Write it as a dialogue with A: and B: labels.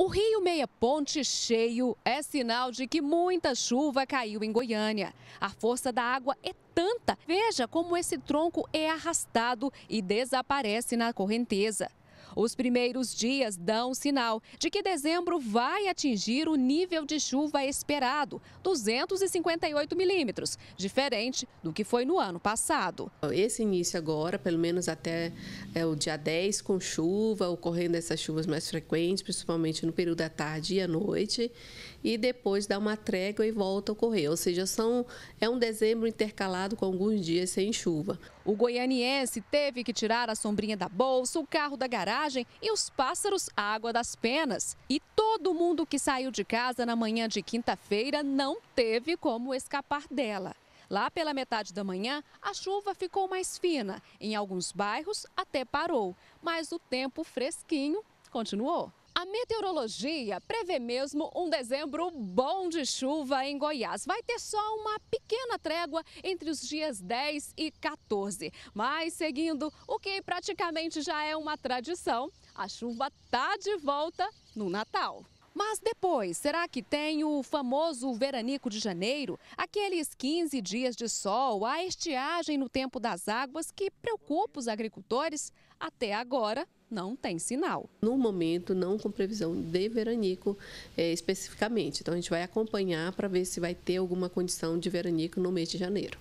A: O Rio Meia Ponte cheio é sinal de que muita chuva caiu em Goiânia. A força da água é tanta. Veja como esse tronco é arrastado e desaparece na correnteza. Os primeiros dias dão sinal de que dezembro vai atingir o nível de chuva esperado, 258 milímetros, diferente do que foi no ano passado. Esse início
B: agora, pelo menos até é, o dia 10, com chuva, ocorrendo essas chuvas mais frequentes, principalmente no período da tarde e à noite, e depois dá uma trégua e volta a ocorrer. Ou seja, são, é um dezembro intercalado com alguns dias sem chuva. O goianiense
A: teve que tirar a sombrinha da bolsa, o carro da garagem e os pássaros água das penas. E todo mundo que saiu de casa na manhã de quinta-feira não teve como escapar dela. Lá pela metade da manhã, a chuva ficou mais fina. Em alguns bairros até parou, mas o tempo fresquinho continuou. A meteorologia prevê mesmo um dezembro bom de chuva em Goiás. Vai ter só uma pequena trégua entre os dias 10 e 14. Mas seguindo o que praticamente já é uma tradição, a chuva tá de volta no Natal. Mas depois, será que tem o famoso veranico de janeiro? Aqueles 15 dias de sol, a estiagem no tempo das águas que preocupa os agricultores? Até agora, não tem sinal. No momento, não com
B: previsão de veranico é, especificamente. Então, a gente vai acompanhar para ver se vai ter alguma condição de veranico no mês de janeiro.